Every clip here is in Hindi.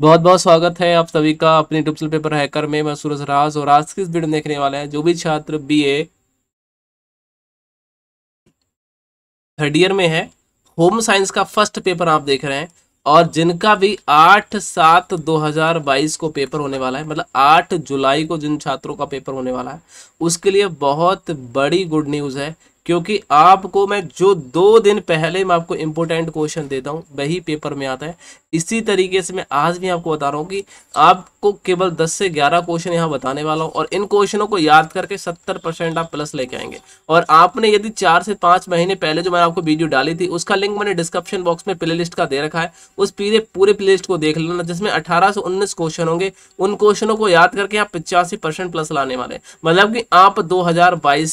बहुत बहुत स्वागत है आप सभी का अपने यूट्यूब पेपर हैकर में मैं सूरज राज और आज किस वीडियो देखने वाले हैं जो भी छात्र बीए थर्ड ईयर में है होम साइंस का फर्स्ट पेपर आप देख रहे हैं और जिनका भी आठ सात दो हजार बाईस को पेपर होने वाला है मतलब आठ जुलाई को जिन छात्रों का पेपर होने वाला है उसके लिए बहुत बड़ी गुड न्यूज़ है क्योंकि आपको मैं जो दो दिन पहले मैं आपको इम्पोर्टेंट क्वेश्चन देता हूँ वही पेपर में आता है इसी तरीके से मैं आज भी आपको बता रहा हूँ कि आपको केवल 10 से 11 क्वेश्चन यहाँ बताने वाला हूँ और इन क्वेश्चनों को याद करके 70 परसेंट आप प्लस लेके आएंगे और आपने यदि चार से पाँच महीने पहले जो मैंने आपको वीडियो डाली थी उसका लिंक मैंने डिस्क्रिप्शन बॉक्स में प्ले का दे रखा है उस पीरे पूरे प्ले को देख लेना जिसमें अठारह से उन्नीस क्वेश्चन होंगे उन क्वेश्चनों को याद करके आप पिचासी प्लस लाने वाले मतलब कि आप दो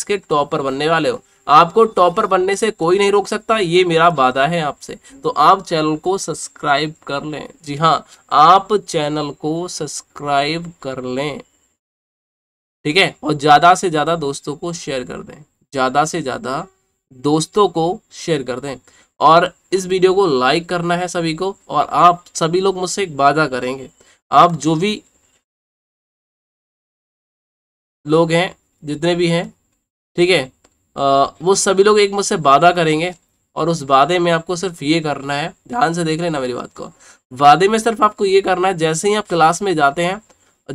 के टॉपर बनने वाले हो आपको टॉपर बनने से कोई नहीं रोक सकता ये मेरा वादा है आपसे तो आप चैनल को सब्सक्राइब कर लें जी हाँ आप चैनल को सब्सक्राइब कर लें ठीक है और ज़्यादा से ज़्यादा दोस्तों को शेयर कर दें ज़्यादा से ज़्यादा दोस्तों को शेयर कर दें और इस वीडियो को लाइक करना है सभी को और आप सभी लोग मुझसे एक वादा करेंगे आप जो भी लोग हैं जितने भी हैं ठीक है आ, वो सभी लोग एक मुझसे वादा करेंगे और उस वादे में आपको सिर्फ ये करना है ध्यान से देख लेना मेरी बात को वादे में सिर्फ आपको ये करना है जैसे ही आप क्लास में जाते हैं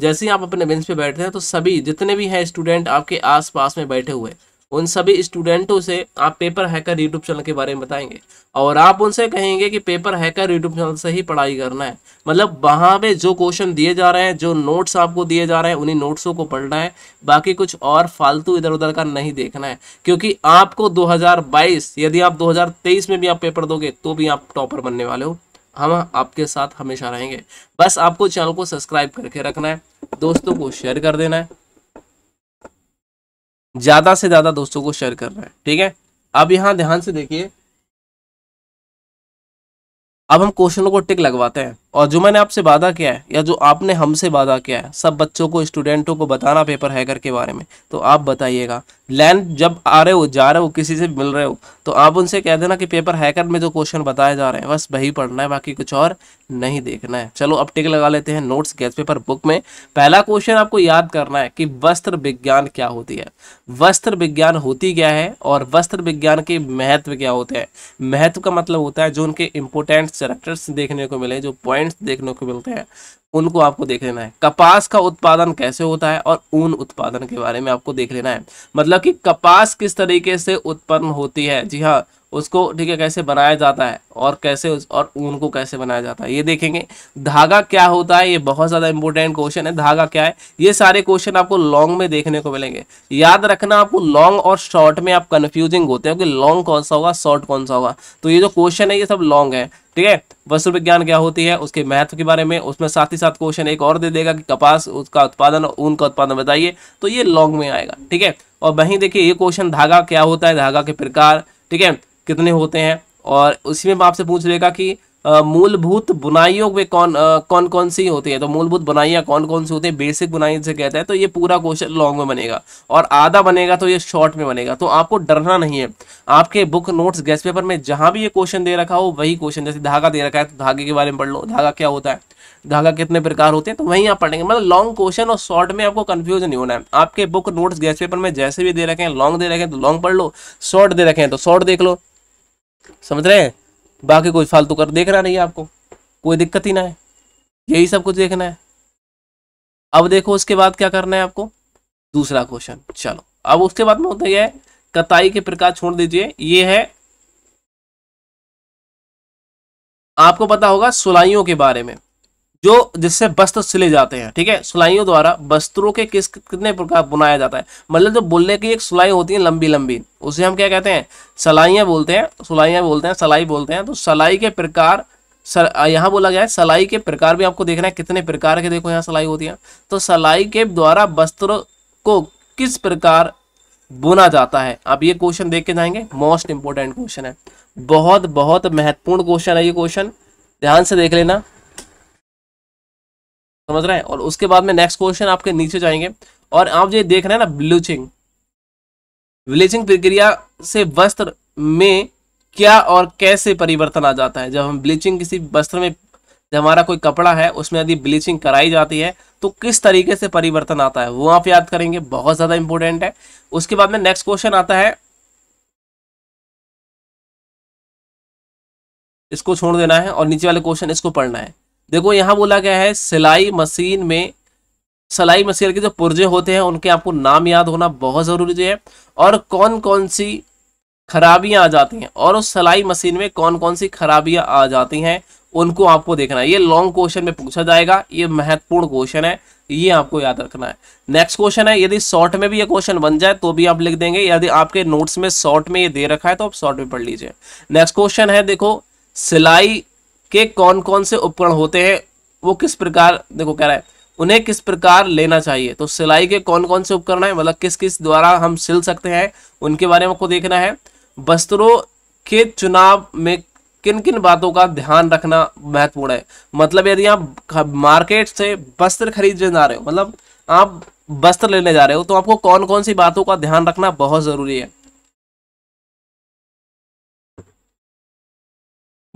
जैसे ही आप अपने बेंच पे बैठते हैं तो सभी जितने भी हैं स्टूडेंट आपके आसपास में बैठे हुए उन सभी स्टूडेंटों से आप पेपर हैकर यूट्यूब चैनल के बारे में बताएंगे और आप उनसे कहेंगे कि पेपर हैकर यूट्यूब चैनल से ही पढ़ाई करना है मतलब वहाँ पे जो क्वेश्चन दिए जा रहे हैं जो नोट्स आपको दिए जा रहे हैं उन्हीं नोट्सों को पढ़ना है बाकी कुछ और फालतू इधर उधर का नहीं देखना है क्योंकि आपको दो यदि आप दो में भी आप पेपर दोगे तो भी आप टॉपर बनने वाले हो हम आपके साथ हमेशा रहेंगे बस आपको चैनल को सब्सक्राइब करके रखना है दोस्तों को शेयर कर देना है ज़्यादा से ज़्यादा दोस्तों को शेयर कर रहे हैं ठीक है अब यहां ध्यान से देखिए अब हम क्वेश्चनों को टिक लगवाते हैं और जो मैंने आपसे वादा किया है या जो आपने हमसे वादा किया है सब बच्चों को स्टूडेंटों को बताना पेपर हैकर के बारे में तो आप बताइएगा लैंड जब आ रहे हो जा रहे हो किसी से मिल रहे हो तो आप उनसे कह देना कि पेपर हैकर में जो क्वेश्चन बताए जा रहे हैं बस वही पढ़ना है बाकी कुछ और नहीं देखना है चलो अब टिक लगा लेते हैं नोट्स गैस पेपर बुक में पहला क्वेश्चन आपको याद करना है कि वस्त्र विज्ञान क्या होती है वस्त्र विज्ञान होती क्या है और वस्त्र विज्ञान के महत्व क्या होते हैं महत्व का मतलब होता है जो उनके इंपोर्टेंट चैरेक्टर्स देखने को मिले जो पॉइंट पॉइंट्स देखने को मिलते हैं उनको आपको देख लेना है कपास का उत्पादन कैसे होता है और ऊन उत्पादन के बारे में आपको देख लेना है मतलब कि कपास किस तरीके से उत्पन्न होती है जी हाँ उसको ठीक है कैसे बनाया जाता है और कैसे उस और ऊन को कैसे बनाया जाता है ये देखेंगे धागा क्या होता है ये बहुत ज़्यादा इंपॉर्टेंट क्वेश्चन है धागा क्या है ये सारे क्वेश्चन आपको लॉन्ग में देखने को मिलेंगे याद रखना आपको लॉन्ग और शॉर्ट में आप कन्फ्यूजिंग होते हो कि लॉन्ग कौन सा होगा शॉर्ट कौन सा होगा तो ये जो क्वेश्चन है ये सब लॉन्ग है ठीक है वस्तु विज्ञान क्या होती है उसके महत्व के बारे में उसमें साथ ही साथ क्वेश्चन एक और दे देगा कि कपास उसका उत्पादन और ऊन का उत्पादन बताइए तो ये लॉन्ग में आएगा ठीक है और वहीं देखिए ये क्वेश्चन धागा क्या होता है धागा के प्रकार ठीक है कितने होते हैं और उसी में आपसे पूछ लेगा कि मूलभूत बुनाइयों में कौन आ, कौन कौन सी होती है तो मूलभूत बुनाइयाँ कौन कौन सी होती है बेसिक बुनाई से कहते हैं तो ये पूरा क्वेश्चन लॉन्ग में बनेगा और आधा बनेगा तो ये शॉर्ट में बनेगा तो आपको डरना नहीं है आपके बुक नोट्स गैस पेपर में जहाँ भी ये क्वेश्चन दे रखा हो वही क्वेश्चन जैसे धागा दे रखा है तो धागे के बारे में पढ़ लो धागा क्या होता है धागा कितने प्रकार होते हैं तो वहीं आप पढ़ेंगे मतलब लॉन्ग क्वेश्चन और शॉर्ट में आपको कन्फ्यूज नहीं होना है आपके बुक नोट्स गैस पेपर में जैसे भी दे रखे हैं लॉन्ग दे रखे तो लॉन्ग पढ़ लो शॉर्ट दे रखे हैं तो शॉर्ट देख लो समझ रहे हैं बाकी कोई फालतू कर देखना नहीं है आपको कोई दिक्कत ही ना है यही सब कुछ देखना है अब देखो उसके बाद क्या करना है आपको दूसरा क्वेश्चन चलो अब उसके बाद में होता यह है कताई के प्रकार छोड़ दीजिए ये है आपको पता होगा सुलाइयों के बारे में जो जिससे वस्त्र सिले जाते हैं ठीक है सिलाइयों द्वारा वस्त्रों के किस कितने प्रकार बुनाया जाता है मतलब जो बुनने की एक सिलाई होती है लंबी लंबी उसे हम क्या कहते हैं सलाइयाँ बोलते हैं सिलाइयाँ बोलते हैं सलाई बोलते हैं तो सलाई के प्रकार सर यहाँ बोला गया है सलाई के प्रकार भी आपको देखना है कितने प्रकार के देखो यहाँ सलाई होती है तो सलाई के द्वारा वस्त्र को किस प्रकार बुना जाता है आप ये क्वेश्चन देख के जाएंगे मोस्ट इंपॉर्टेंट क्वेश्चन है बहुत बहुत महत्वपूर्ण क्वेश्चन है ये क्वेश्चन ध्यान से देख लेना समझ रहे हैं और उसके बाद में नेक्स्ट क्वेश्चन आपके नीचे जाएंगे और आप जो देख रहे हैं ना ब्लूचिंग ब्लीचिंग प्रक्रिया से वस्त्र में क्या और कैसे परिवर्तन आ जाता है जब हम ब्लीचिंग किसी वस्त्र में जब हमारा कोई कपड़ा है उसमें यदि ब्लीचिंग कराई जाती है तो किस तरीके से परिवर्तन आता है वो आप याद करेंगे बहुत ज़्यादा इंपॉर्टेंट है उसके बाद में नेक्स्ट क्वेश्चन आता है इसको छोड़ देना है और नीचे वाले क्वेश्चन इसको पढ़ना है देखो यहाँ बोला गया है सिलाई मशीन में सिलाई मशीन के जो पुर्जे होते हैं उनके आपको नाम याद होना बहुत ज़रूरी है और कौन कौन सी खराबियां आ जाती हैं और उस सिलाई मशीन में कौन कौन सी खराबियां आ जाती हैं उनको आपको देखना है ये लॉन्ग क्वेश्चन में पूछा जाएगा ये महत्वपूर्ण क्वेश्चन है ये आपको याद रखना है नेक्स्ट क्वेश्चन है यदि शॉर्ट में भी ये क्वेश्चन बन जाए तो भी आप लिख देंगे यदि आपके नोट्स में शॉर्ट में ये दे रखा है तो आप शॉर्ट में पढ़ लीजिए नेक्स्ट क्वेश्चन है देखो सिलाई के कौन कौन से उपकरण होते हैं वो किस प्रकार देखो कह रहा है उन्हें किस प्रकार लेना चाहिए तो सिलाई के कौन कौन से उपकरण है मतलब किस किस द्वारा हम सिल सकते हैं उनके बारे में को देखना है वस्त्रों के चुनाव में किन किन बातों का ध्यान रखना महत्वपूर्ण है मतलब यदि आप मार्केट से वस्त्र खरीदने जा रहे हो मतलब आप वस्त्र लेने जा रहे हो तो आपको कौन कौन सी बातों का ध्यान रखना बहुत ज़रूरी है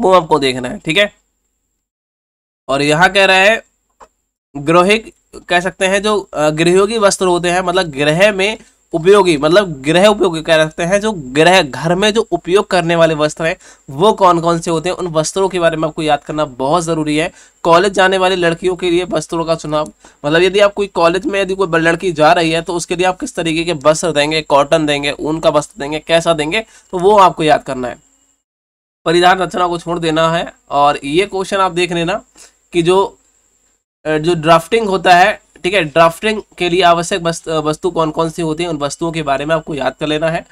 वो आपको देखना है ठीक है और यहाँ कह रहा है ग्रोहिक कह सकते हैं जो गृहयोगी वस्त्र होते हैं मतलब ग्रह में उपयोगी मतलब ग्रह उपयोगी कह सकते हैं जो ग्रह घर में जो उपयोग करने वाले वस्त्र हैं वो कौन कौन से होते हैं उन वस्त्रों के बारे में आपको याद करना बहुत ज़रूरी है कॉलेज जाने वाली लड़कियों के लिए वस्त्रों का चुनाव मतलब यदि आप कोई कॉलेज में यदि कोई लड़की जा रही है तो उसके लिए आप किस तरीके के वस्त्र देंगे कॉटन देंगे ऊन का वस्त्र देंगे कैसा देंगे तो वो आपको याद करना है परिधान रचना को छोड़ देना है और ये क्वेश्चन आप देख लेना कि जो जो ड्राफ्टिंग होता है ठीक है ड्राफ्टिंग के लिए आवश्यक वस्तु कौन कौन सी होती है उन वस्तुओं के बारे में आपको याद कर लेना है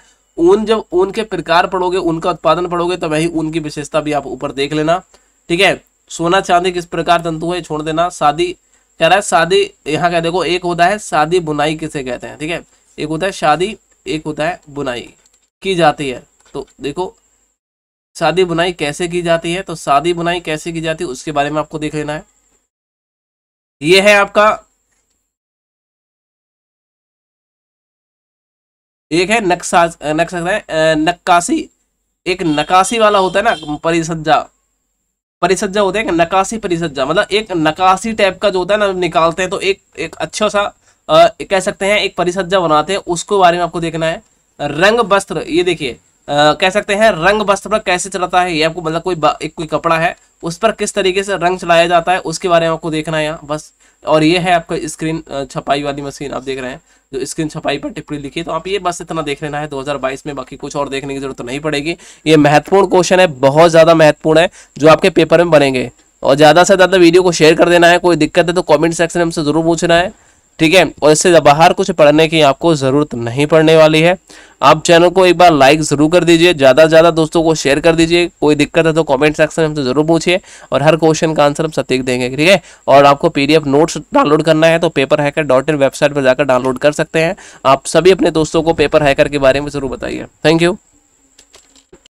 ऊन जब ऊन के प्रकार पढ़ोगे उनका उत्पादन पढ़ोगे तो वही ऊन की विशेषता भी आप ऊपर देख लेना ठीक है सोना चांदी किस प्रकार तंतु है छोड़ देना शादी कह रहा है शादी यहाँ कह देखो एक होता है शादी बुनाई किसे कहते हैं ठीक है एक होता है शादी एक होता है बुनाई की जाती है तो देखो सादी बुनाई कैसे की जाती है तो सादी बुनाई कैसे की जाती है उसके बारे में आपको देख लेना है ये है आपका एक है नक्शा नक्शा नक्काशी एक नकाशी वाला होता है ना परिसज्जा परिसज्जा होता है नकाशी परिसज्जा मतलब एक नकाशी टाइप का जो होता है ना निकालते हैं तो एक एक अच्छा सा कह सकते हैं एक परिसज्जा बनाते हैं उसको बारे में आपको देखना है रंग वस्त्र ये देखिए कह सकते हैं रंग वस्त्र पर कैसे चलाता है ये आपको मतलब कोई एक कोई कपड़ा है उस पर किस तरीके से रंग चलाया जाता है उसके बारे में आपको देखना है यहाँ बस और ये है आपका स्क्रीन छपाई वाली मशीन आप देख रहे हैं जो स्क्रीन छपाई पर टिप्पणी लिखी तो आप ये बस इतना देख लेना है 2022 में बाकी कुछ और देखने की जरूरत तो नहीं पड़ेगी ये महत्वपूर्ण क्वेश्चन है बहुत ज़्यादा महत्वपूर्ण है जो आपके पेपर में बनेंगे और ज़्यादा से ज़्यादा वीडियो को शेयर कर देना है कोई दिक्कत है तो कॉमेंट सेक्शन में हमसे ज़रूर पूछना है ठीक है और इससे बाहर कुछ पढ़ने की आपको ज़रूरत नहीं पड़ने वाली है आप चैनल को एक बार लाइक ज़रूर कर दीजिए ज़्यादा से ज़्यादा दोस्तों को शेयर कर दीजिए कोई दिक्कत है तो कमेंट सेक्शन में हमसे तो ज़रूर पूछिए और हर क्वेश्चन का आंसर हम सटीक देंगे ठीक है और आपको पीडीएफ नोट्स डाउनलोड करना है तो paper hacker dot in website पर जाकर डाउनलोड कर सकते हैं आप सभी अपने दोस्तों को पेपर हैकर के बारे में ज़रूर बताइए थैंक यू